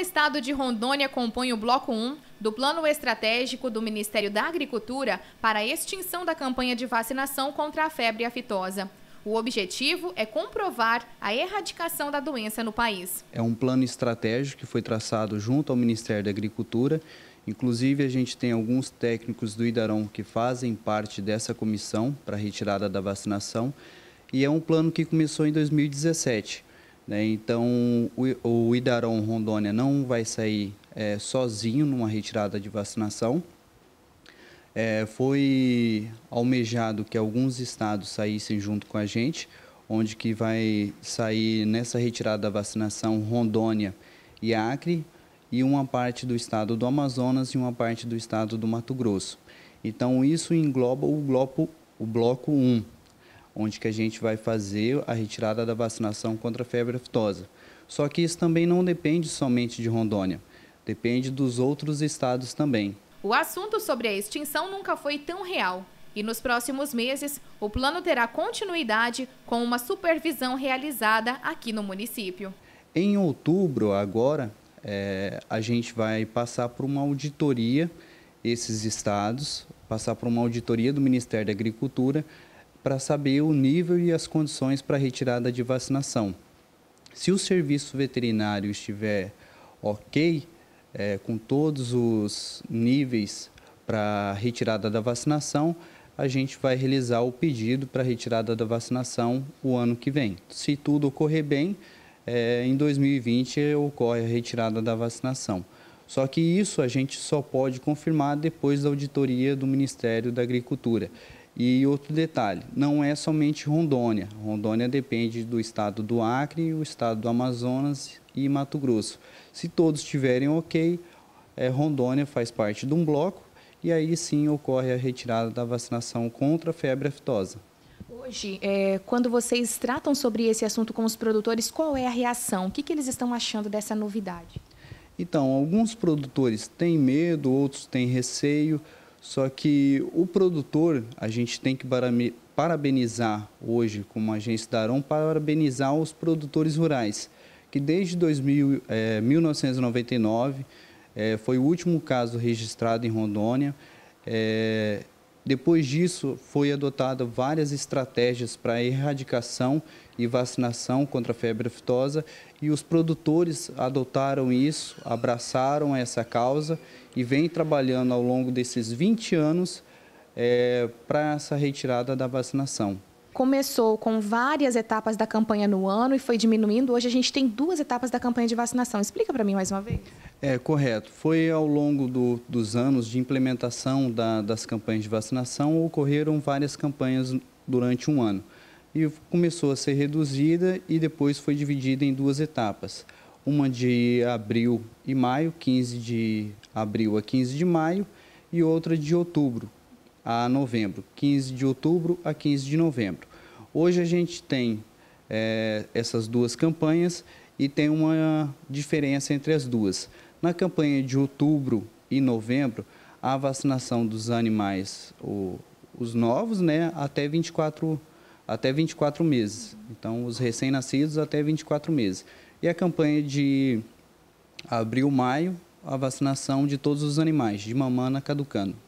estado de Rondônia compõe o Bloco 1 do Plano Estratégico do Ministério da Agricultura para a extinção da campanha de vacinação contra a febre aftosa. O objetivo é comprovar a erradicação da doença no país. É um plano estratégico que foi traçado junto ao Ministério da Agricultura. Inclusive, a gente tem alguns técnicos do Idarão que fazem parte dessa comissão para retirada da vacinação. E é um plano que começou em 2017 né? Então, o, o Rondônia não vai sair é, sozinho numa retirada de vacinação. É, foi almejado que alguns estados saíssem junto com a gente, onde que vai sair nessa retirada da vacinação Rondônia e Acre, e uma parte do estado do Amazonas e uma parte do estado do Mato Grosso. Então, isso engloba o bloco, o bloco 1, onde que a gente vai fazer a retirada da vacinação contra a febre aftosa. Só que isso também não depende somente de Rondônia, depende dos outros estados também. O assunto sobre a extinção nunca foi tão real. E nos próximos meses, o plano terá continuidade com uma supervisão realizada aqui no município. Em outubro, agora, é, a gente vai passar por uma auditoria esses estados, passar por uma auditoria do Ministério da Agricultura, para saber o nível e as condições para retirada de vacinação. Se o serviço veterinário estiver ok, é, com todos os níveis para retirada da vacinação, a gente vai realizar o pedido para retirada da vacinação o ano que vem. Se tudo ocorrer bem, é, em 2020 ocorre a retirada da vacinação. Só que isso a gente só pode confirmar depois da auditoria do Ministério da Agricultura. E outro detalhe, não é somente Rondônia. Rondônia depende do estado do Acre, o estado do Amazonas e Mato Grosso. Se todos estiverem ok, é, Rondônia faz parte de um bloco e aí sim ocorre a retirada da vacinação contra a febre aftosa. Hoje, é, quando vocês tratam sobre esse assunto com os produtores, qual é a reação? O que, que eles estão achando dessa novidade? Então, alguns produtores têm medo, outros têm receio, só que o produtor, a gente tem que parabenizar hoje, como agência da Aron, parabenizar os produtores rurais, que desde 2000, é, 1999 é, foi o último caso registrado em Rondônia. É, depois disso, foi adotada várias estratégias para erradicação e vacinação contra a febre aftosa e os produtores adotaram isso, abraçaram essa causa e vem trabalhando ao longo desses 20 anos é, para essa retirada da vacinação começou com várias etapas da campanha no ano e foi diminuindo. Hoje a gente tem duas etapas da campanha de vacinação. Explica para mim mais uma vez. É, correto. Foi ao longo do, dos anos de implementação da, das campanhas de vacinação, ocorreram várias campanhas durante um ano. E começou a ser reduzida e depois foi dividida em duas etapas. Uma de abril e maio, 15 de abril a 15 de maio, e outra de outubro, a novembro, 15 de outubro a 15 de novembro. Hoje a gente tem é, essas duas campanhas e tem uma diferença entre as duas. Na campanha de outubro e novembro, a vacinação dos animais, o, os novos, né, até 24, até 24 meses. Então, os recém-nascidos até 24 meses. E a campanha de abril, maio, a vacinação de todos os animais, de mamana caducano.